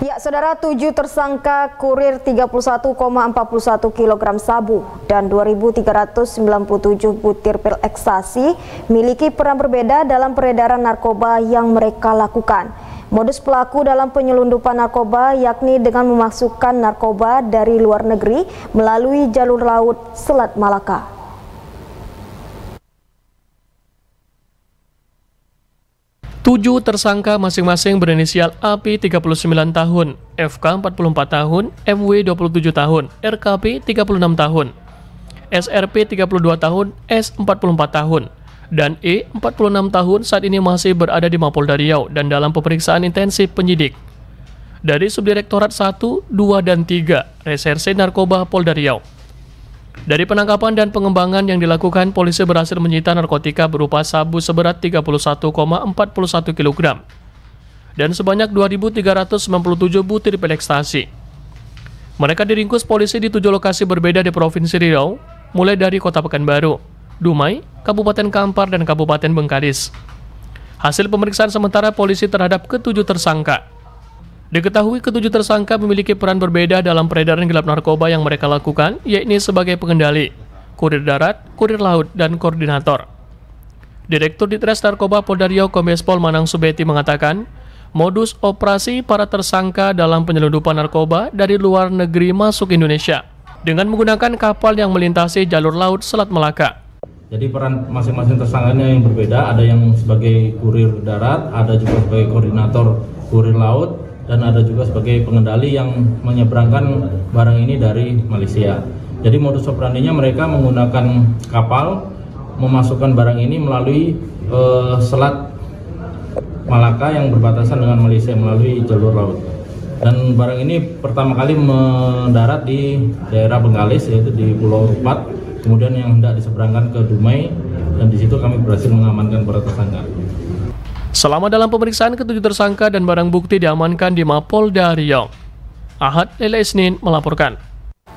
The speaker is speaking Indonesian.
Ya, saudara, tujuh tersangka kurir 31,41 kg sabu dan 2.397 butir pil ekstasi miliki peran berbeda dalam peredaran narkoba yang mereka lakukan. Modus pelaku dalam penyelundupan narkoba yakni dengan memasukkan narkoba dari luar negeri melalui jalur laut Selat Malaka. Tujuh tersangka masing-masing berinisial AP 39 tahun, FK 44 tahun, MW 27 tahun, RKP 36 tahun, SRP 32 tahun, S 44 tahun, dan E 46 tahun saat ini masih berada di Mapolda Riau dan dalam pemeriksaan intensif penyidik. Dari Subdirektorat 1, 2, dan 3, Reserse Narkoba Polda Riau. Dari penangkapan dan pengembangan yang dilakukan, polisi berhasil menyita narkotika berupa sabu seberat 31,41 kg dan sebanyak 2.397 butir pil ekstasi. Mereka diringkus polisi di tujuh lokasi berbeda di Provinsi Riau, mulai dari Kota Pekanbaru, Dumai, Kabupaten Kampar, dan Kabupaten Bengkalis. Hasil pemeriksaan sementara polisi terhadap ketujuh tersangka Diketahui ketujuh tersangka memiliki peran berbeda dalam peredaran gelap narkoba yang mereka lakukan, yakni sebagai pengendali, kurir darat, kurir laut, dan koordinator. Direktur Ditres Narkoba Polda Riau Kombes Pol Manang Subeti mengatakan, modus operasi para tersangka dalam penyelundupan narkoba dari luar negeri masuk Indonesia dengan menggunakan kapal yang melintasi jalur laut Selat Melaka. Jadi peran masing-masing tersangkanya yang berbeda, ada yang sebagai kurir darat, ada juga sebagai koordinator kurir laut, dan ada juga sebagai pengendali yang menyeberangkan barang ini dari Malaysia. Jadi modus operandinya mereka menggunakan kapal memasukkan barang ini melalui uh, selat Malaka yang berbatasan dengan Malaysia melalui jalur laut. Dan barang ini pertama kali mendarat di daerah Benggali, yaitu di Pulau Rupat, kemudian yang hendak diseberangkan ke Dumai dan di situ kami berhasil mengamankan para tersangka. Selama dalam pemeriksaan ketujuh tersangka dan barang bukti diamankan di Mapolda Riau. Ahad Lela Isnin melaporkan.